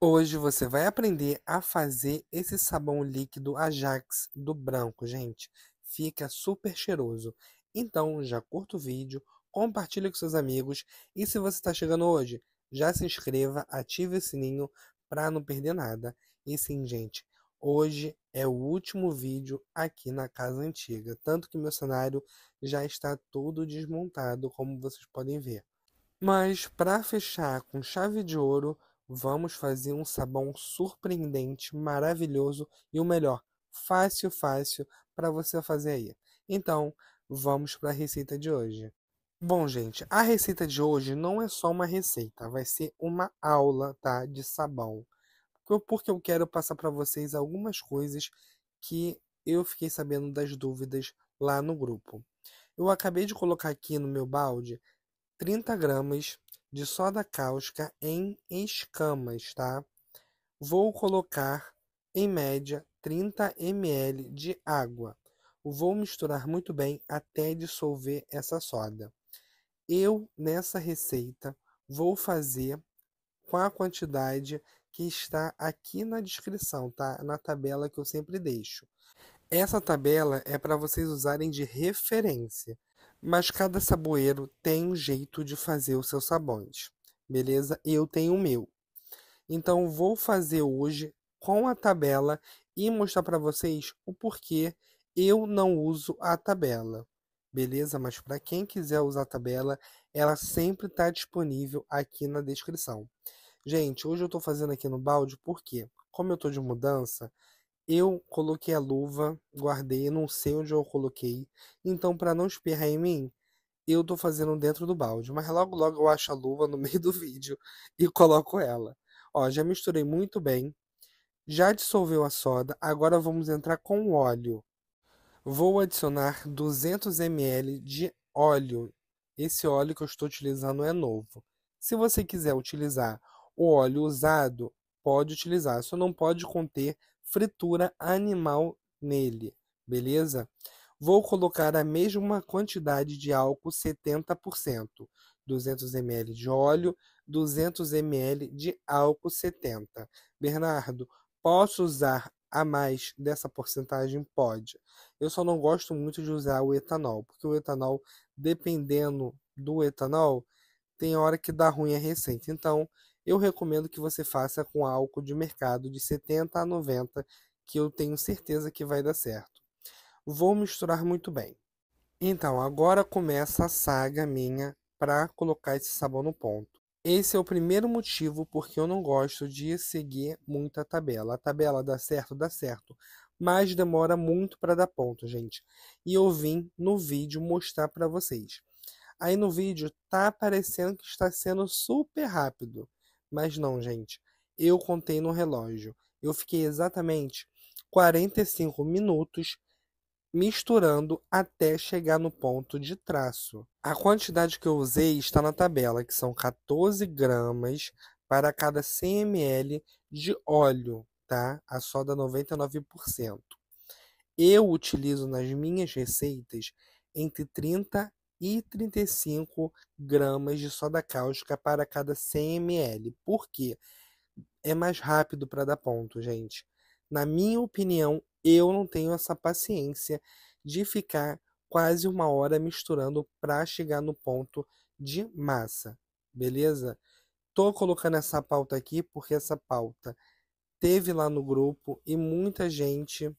Hoje você vai aprender a fazer esse sabão líquido Ajax do branco, gente. Fica super cheiroso. Então, já curta o vídeo, compartilhe com seus amigos e se você está chegando hoje, já se inscreva, ative o sininho para não perder nada. E sim, gente, hoje é o último vídeo aqui na casa antiga, tanto que meu cenário já está todo desmontado, como vocês podem ver. Mas para fechar com chave de ouro, Vamos fazer um sabão surpreendente, maravilhoso e o melhor, fácil, fácil para você fazer aí. Então, vamos para a receita de hoje. Bom, gente, a receita de hoje não é só uma receita, vai ser uma aula, tá, de sabão. Porque eu quero passar para vocês algumas coisas que eu fiquei sabendo das dúvidas lá no grupo. Eu acabei de colocar aqui no meu balde 30 gramas de soda cáustica em escamas, tá? Vou colocar, em média, 30 ml de água. Vou misturar muito bem até dissolver essa soda. Eu, nessa receita, vou fazer com a quantidade que está aqui na descrição, tá? Na tabela que eu sempre deixo. Essa tabela é para vocês usarem de referência. Mas cada saboeiro tem um jeito de fazer os seus sabões, beleza? Eu tenho o meu. Então vou fazer hoje com a tabela e mostrar para vocês o porquê eu não uso a tabela. Beleza? Mas para quem quiser usar a tabela, ela sempre está disponível aqui na descrição. Gente, hoje eu estou fazendo aqui no balde porque, como eu estou de mudança, eu coloquei a luva, guardei, não sei onde eu coloquei. Então, para não espirrar em mim, eu tô fazendo dentro do balde. Mas logo, logo eu acho a luva no meio do vídeo e coloco ela. Ó, já misturei muito bem. Já dissolveu a soda. Agora vamos entrar com o óleo. Vou adicionar 200 ml de óleo. Esse óleo que eu estou utilizando é novo. Se você quiser utilizar o óleo usado, pode utilizar, só não pode conter fritura animal nele, beleza? Vou colocar a mesma quantidade de álcool, 70%, 200 ml de óleo, 200 ml de álcool 70. Bernardo, posso usar a mais dessa porcentagem? Pode. Eu só não gosto muito de usar o etanol, porque o etanol, dependendo do etanol, tem hora que dá ruim a receita. Então, eu recomendo que você faça com álcool de mercado de 70 a 90, que eu tenho certeza que vai dar certo. Vou misturar muito bem. Então, agora começa a saga minha para colocar esse sabão no ponto. Esse é o primeiro motivo porque eu não gosto de seguir muita tabela. A tabela dá certo, dá certo, mas demora muito para dar ponto, gente. E eu vim no vídeo mostrar para vocês. Aí no vídeo tá parecendo que está sendo super rápido, mas não, gente. Eu contei no relógio. Eu fiquei exatamente 45 minutos misturando até chegar no ponto de traço. A quantidade que eu usei está na tabela, que são 14 gramas para cada 100 ml de óleo, tá? A soda 99%. Eu utilizo nas minhas receitas entre 30 e 35 gramas de soda cáustica para cada 100 ml. Por quê? É mais rápido para dar ponto, gente. Na minha opinião, eu não tenho essa paciência de ficar quase uma hora misturando para chegar no ponto de massa, beleza? Tô colocando essa pauta aqui porque essa pauta teve lá no grupo e muita gente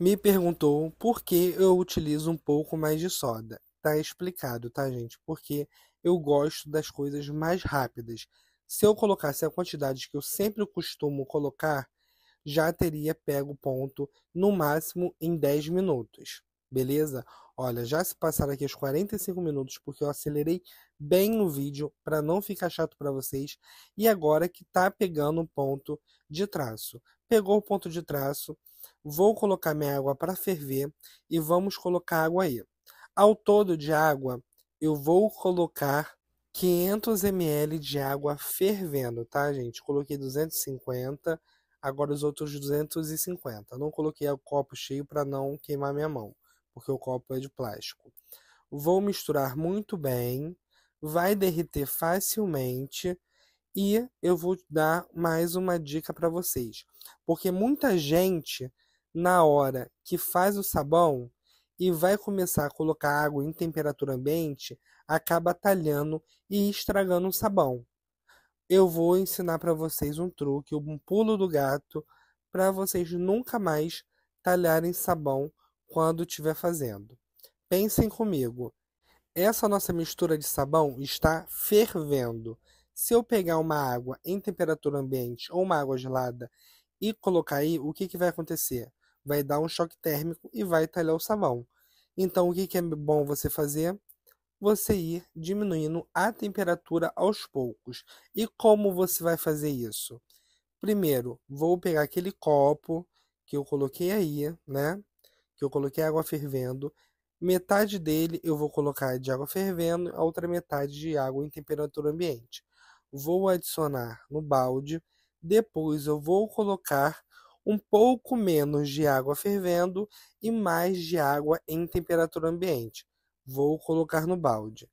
me perguntou por que eu utilizo um pouco mais de soda tá explicado, tá, gente? Porque eu gosto das coisas mais rápidas. Se eu colocasse a quantidade que eu sempre costumo colocar, já teria pego o ponto no máximo em 10 minutos. Beleza? Olha, já se passaram aqui os 45 minutos porque eu acelerei bem o vídeo para não ficar chato para vocês. E agora que está pegando o ponto de traço. Pegou o ponto de traço, vou colocar minha água para ferver e vamos colocar água aí. Ao todo de água, eu vou colocar 500 ml de água fervendo, tá, gente? Coloquei 250, agora os outros 250. Não coloquei o copo cheio para não queimar minha mão, porque o copo é de plástico. Vou misturar muito bem, vai derreter facilmente e eu vou dar mais uma dica para vocês, porque muita gente na hora que faz o sabão e vai começar a colocar água em temperatura ambiente, acaba talhando e estragando o sabão. Eu vou ensinar para vocês um truque, um pulo do gato, para vocês nunca mais talharem sabão quando estiver fazendo. Pensem comigo. Essa nossa mistura de sabão está fervendo. Se eu pegar uma água em temperatura ambiente ou uma água gelada e colocar aí, o que, que vai acontecer? vai dar um choque térmico e vai talhar o sabão. Então, o que, é bom você fazer? Você ir diminuindo a temperatura aos poucos. E como você vai fazer isso? Primeiro, vou pegar aquele copo que eu coloquei aí, né? Que eu coloquei água fervendo. Metade dele eu vou colocar de água fervendo, a outra metade de água em temperatura ambiente. Vou adicionar no balde. Depois eu vou colocar um pouco menos de água fervendo e mais de água em temperatura ambiente. Vou colocar no balde.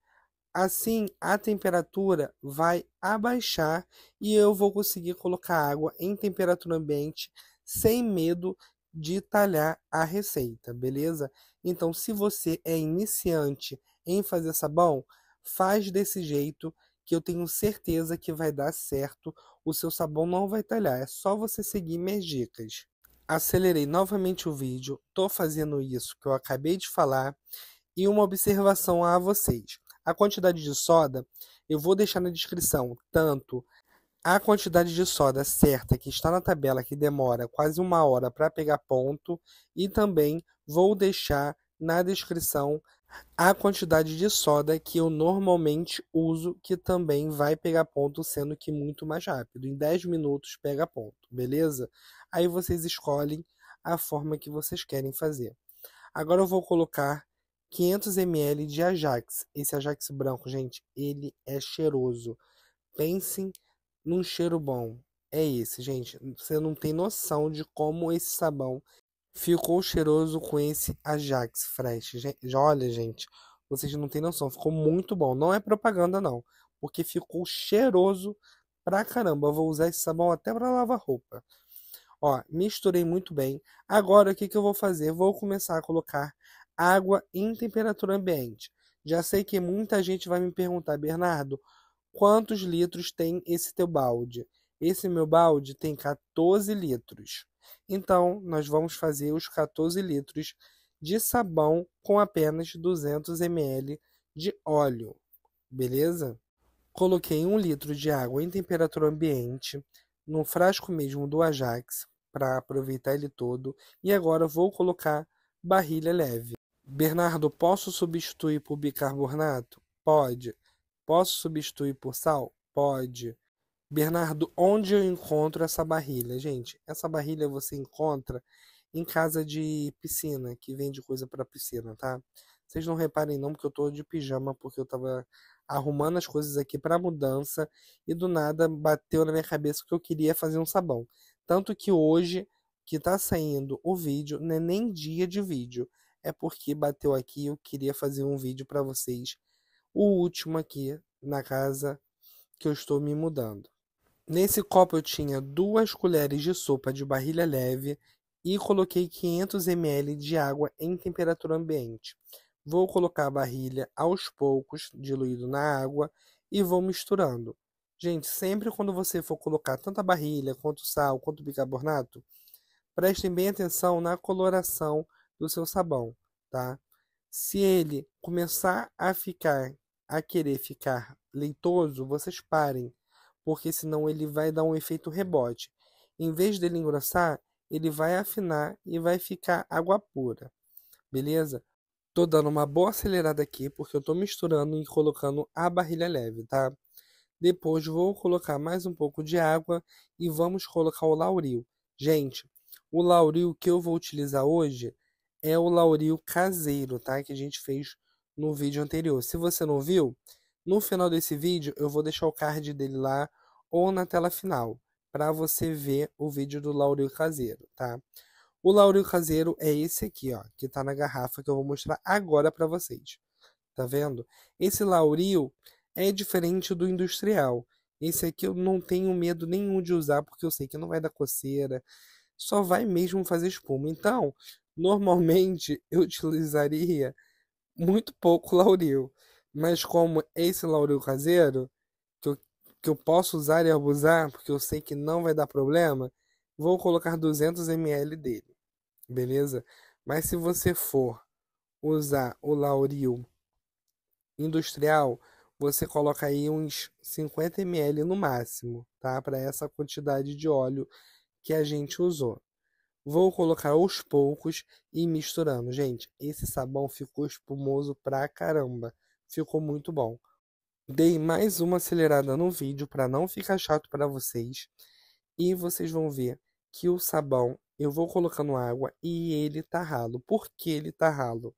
Assim, a temperatura vai abaixar e eu vou conseguir colocar água em temperatura ambiente sem medo de talhar a receita, beleza? Então, se você é iniciante em fazer sabão, faz desse jeito que eu tenho certeza que vai dar certo o seu sabão não vai talhar, é só você seguir minhas dicas. Acelerei novamente o vídeo, tô fazendo isso que eu acabei de falar, e uma observação a vocês. A quantidade de soda eu vou deixar na descrição, tanto a quantidade de soda certa que está na tabela, que demora quase uma hora para pegar ponto, e também vou deixar na descrição a quantidade de soda que eu normalmente uso, que também vai pegar ponto, sendo que muito mais rápido. Em 10 minutos pega ponto, beleza? Aí vocês escolhem a forma que vocês querem fazer. Agora eu vou colocar 500 ml de Ajax. Esse Ajax branco, gente, ele é cheiroso. Pensem num cheiro bom. É esse, gente. Você não tem noção de como esse sabão Ficou cheiroso com esse Ajax Fresh. Gente, olha, gente, vocês não têm noção, ficou muito bom. Não é propaganda, não, porque ficou cheiroso pra caramba. Eu vou usar esse sabão até para lavar roupa. Ó, misturei muito bem. Agora, o que, que eu vou fazer? Vou começar a colocar água em temperatura ambiente. Já sei que muita gente vai me perguntar, Bernardo, quantos litros tem esse teu balde? Esse meu balde tem 14 litros. Então, nós vamos fazer os 14 litros de sabão com apenas 200 ml de óleo, beleza? Coloquei um litro de água em temperatura ambiente no frasco mesmo do Ajax para aproveitar ele todo e agora vou colocar barrilha leve. Bernardo, posso substituir por bicarbonato? Pode. Posso substituir por sal? Pode. Bernardo, onde eu encontro essa barrilha? Gente, essa barrilha você encontra em casa de piscina, que vende coisa para piscina, tá? Vocês não reparem não, porque eu tô de pijama, porque eu tava arrumando as coisas aqui pra mudança e do nada bateu na minha cabeça que eu queria fazer um sabão. Tanto que hoje que tá saindo o vídeo, não é nem dia de vídeo, é porque bateu aqui eu queria fazer um vídeo para vocês, o último aqui na casa que eu estou me mudando. Nesse copo eu tinha duas colheres de sopa de barrilha leve e coloquei 500 ml de água em temperatura ambiente. Vou colocar a barrilha aos poucos, diluído na água, e vou misturando. Gente, sempre quando você for colocar tanto a barrilha, quanto sal, quanto bicarbonato, prestem bem atenção na coloração do seu sabão, tá? Se ele começar a ficar, a querer ficar leitoso, vocês parem porque senão ele vai dar um efeito rebote. Em vez dele engrossar, ele vai afinar e vai ficar água pura. Beleza? Tô dando uma boa acelerada aqui porque eu tô misturando e colocando a barrilha leve, tá? Depois vou colocar mais um pouco de água e vamos colocar o lauril. Gente, o lauril que eu vou utilizar hoje é o lauril caseiro, tá? Que a gente fez no vídeo anterior. Se você não viu, no final desse vídeo, eu vou deixar o card dele lá ou na tela final, para você ver o vídeo do Laurio Caseiro, tá? O Laurio Caseiro é esse aqui, ó, que tá na garrafa que eu vou mostrar agora para vocês. Tá vendo? Esse Laurio é diferente do industrial. Esse aqui eu não tenho medo nenhum de usar, porque eu sei que não vai é dar coceira, só vai mesmo fazer espuma. Então, normalmente eu utilizaria muito pouco Laurio. Mas como esse Lauril caseiro, que eu, que eu posso usar e abusar, porque eu sei que não vai dar problema, vou colocar 200 ml dele, beleza? Mas se você for usar o Lauril industrial, você coloca aí uns 50 ml no máximo, tá? Para essa quantidade de óleo que a gente usou. Vou colocar aos poucos e misturando. Gente, esse sabão ficou espumoso pra caramba ficou muito bom. Dei mais uma acelerada no vídeo para não ficar chato para vocês. E vocês vão ver que o sabão eu vou colocando água e ele tá ralo. Por que ele tá ralo?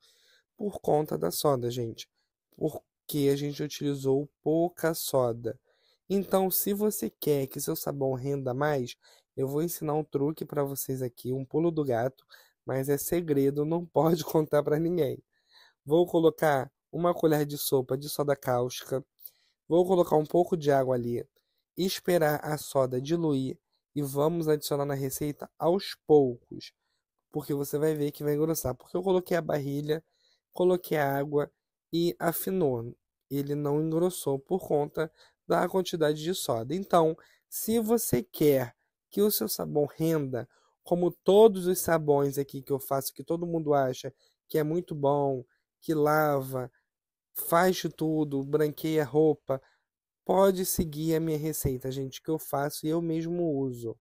Por conta da soda, gente. Porque a gente utilizou pouca soda. Então, se você quer que seu sabão renda mais, eu vou ensinar um truque para vocês aqui, um pulo do gato, mas é segredo, não pode contar para ninguém. Vou colocar uma colher de sopa de soda cáustica. Vou colocar um pouco de água ali, esperar a soda diluir e vamos adicionar na receita aos poucos, porque você vai ver que vai engrossar. Porque eu coloquei a barrilha, coloquei a água e afinou. Ele não engrossou por conta da quantidade de soda. Então, se você quer que o seu sabão renda, como todos os sabões aqui que eu faço, que todo mundo acha que é muito bom, que lava, faz tudo, branqueia a roupa. Pode seguir a minha receita, gente, que eu faço e eu mesmo uso.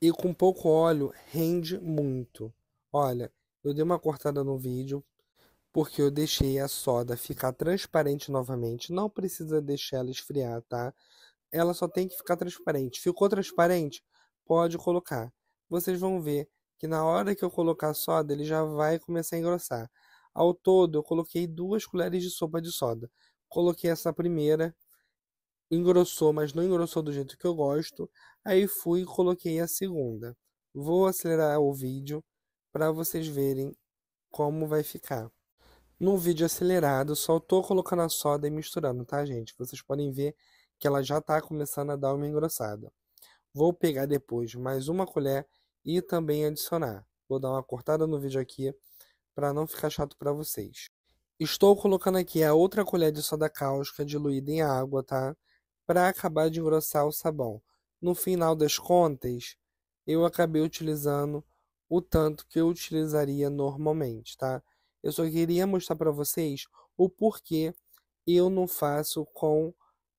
E com pouco óleo rende muito. Olha, eu dei uma cortada no vídeo porque eu deixei a soda ficar transparente novamente. Não precisa deixar ela esfriar, tá? Ela só tem que ficar transparente. Ficou transparente? Pode colocar. Vocês vão ver que na hora que eu colocar a soda, ele já vai começar a engrossar. Ao todo, eu coloquei duas colheres de sopa de soda. Coloquei essa primeira, engrossou, mas não engrossou do jeito que eu gosto. Aí fui e coloquei a segunda. Vou acelerar o vídeo para vocês verem como vai ficar. No vídeo acelerado, só estou colocando a soda e misturando, tá, gente? Vocês podem ver que ela já está começando a dar uma engrossada. Vou pegar depois mais uma colher e também adicionar. Vou dar uma cortada no vídeo aqui para não ficar chato para vocês. Estou colocando aqui a outra colher de soda cáustica diluída em água, tá? Para acabar de engrossar o sabão. No final das contas, eu acabei utilizando o tanto que eu utilizaria normalmente, tá? Eu só queria mostrar para vocês o porquê eu não faço com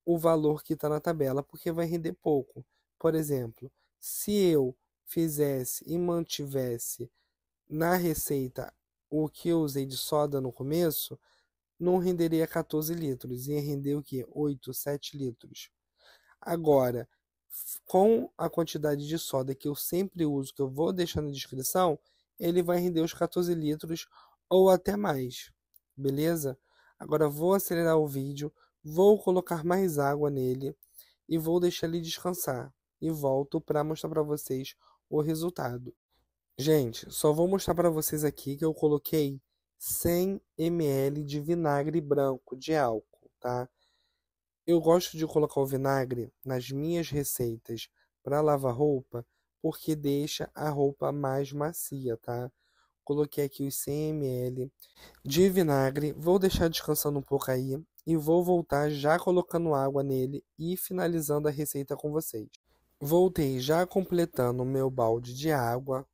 o valor que está na tabela, porque vai render pouco. Por exemplo, se eu fizesse e mantivesse na receita o que eu usei de soda no começo não renderia 14 litros, ia render o que? 8, 7 litros. Agora, com a quantidade de soda que eu sempre uso, que eu vou deixar na descrição, ele vai render os 14 litros ou até mais, beleza? Agora vou acelerar o vídeo, vou colocar mais água nele e vou deixar ele descansar e volto para mostrar para vocês o resultado. Gente, só vou mostrar para vocês aqui que eu coloquei 100 ml de vinagre branco de álcool, tá? Eu gosto de colocar o vinagre nas minhas receitas para lavar roupa, porque deixa a roupa mais macia, tá? Coloquei aqui os 100 ml de vinagre, vou deixar descansando um pouco aí e vou voltar já colocando água nele e finalizando a receita com vocês. Voltei já completando o meu balde de água,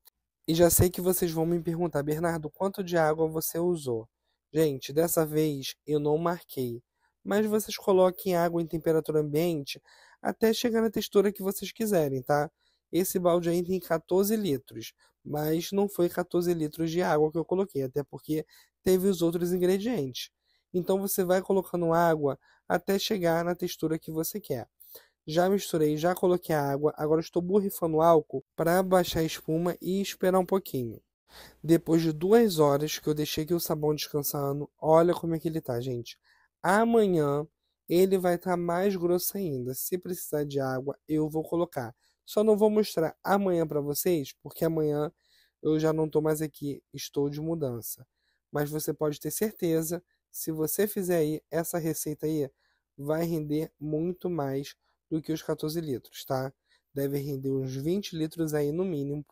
e já sei que vocês vão me perguntar, Bernardo, quanto de água você usou? Gente, dessa vez eu não marquei, mas vocês coloquem água em temperatura ambiente até chegar na textura que vocês quiserem, tá? Esse balde aí tem 14 litros, mas não foi 14 litros de água que eu coloquei, até porque teve os outros ingredientes. Então você vai colocando água até chegar na textura que você quer. Já misturei, já coloquei a água, agora estou borrifando álcool para baixar a espuma e esperar um pouquinho. Depois de duas horas que eu deixei aqui o sabão descansando, olha como é que ele tá, gente. Amanhã ele vai estar tá mais grosso ainda. Se precisar de água, eu vou colocar. Só não vou mostrar amanhã para vocês, porque amanhã eu já não estou mais aqui, estou de mudança. Mas você pode ter certeza, se você fizer aí essa receita aí, vai render muito mais do que os 14 litros, tá? Deve render uns 20 litros aí no mínimo,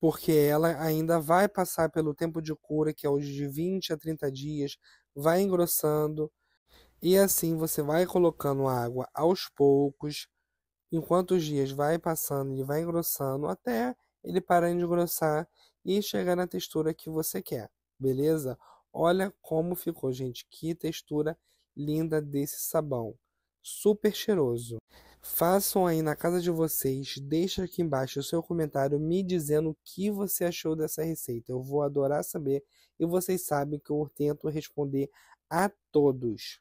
porque ela ainda vai passar pelo tempo de cura, que é hoje de 20 a 30 dias, vai engrossando, e assim você vai colocando água aos poucos, enquanto os dias vai passando, ele vai engrossando até ele parar de engrossar e chegar na textura que você quer, beleza? Olha como ficou, gente, que textura linda desse sabão, super cheiroso. Façam aí na casa de vocês, deixa aqui embaixo o seu comentário me dizendo o que você achou dessa receita. Eu vou adorar saber e vocês sabem que eu tento responder a todos.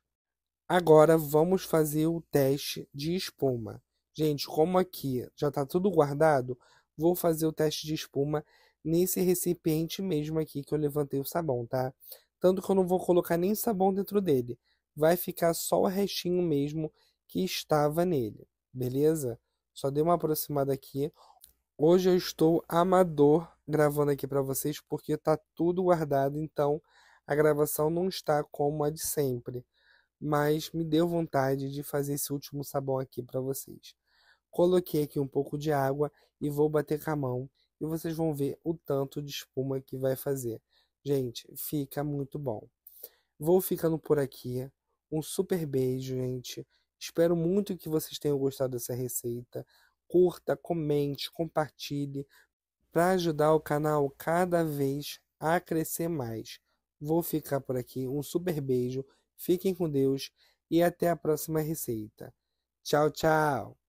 Agora vamos fazer o teste de espuma. Gente, como aqui já está tudo guardado, vou fazer o teste de espuma nesse recipiente mesmo aqui que eu levantei o sabão, tá? Tanto que eu não vou colocar nem sabão dentro dele. Vai ficar só o restinho mesmo que estava nele beleza? Só dei uma aproximada aqui. Hoje eu estou amador gravando aqui para vocês porque tá tudo guardado, então a gravação não está como a de sempre. Mas me deu vontade de fazer esse último sabão aqui para vocês. Coloquei aqui um pouco de água e vou bater com a mão e vocês vão ver o tanto de espuma que vai fazer. Gente, fica muito bom. Vou ficando por aqui. Um super beijo, gente. Espero muito que vocês tenham gostado dessa receita. Curta, comente, compartilhe para ajudar o canal cada vez a crescer mais. Vou ficar por aqui. Um super beijo. Fiquem com Deus e até a próxima receita. Tchau, tchau!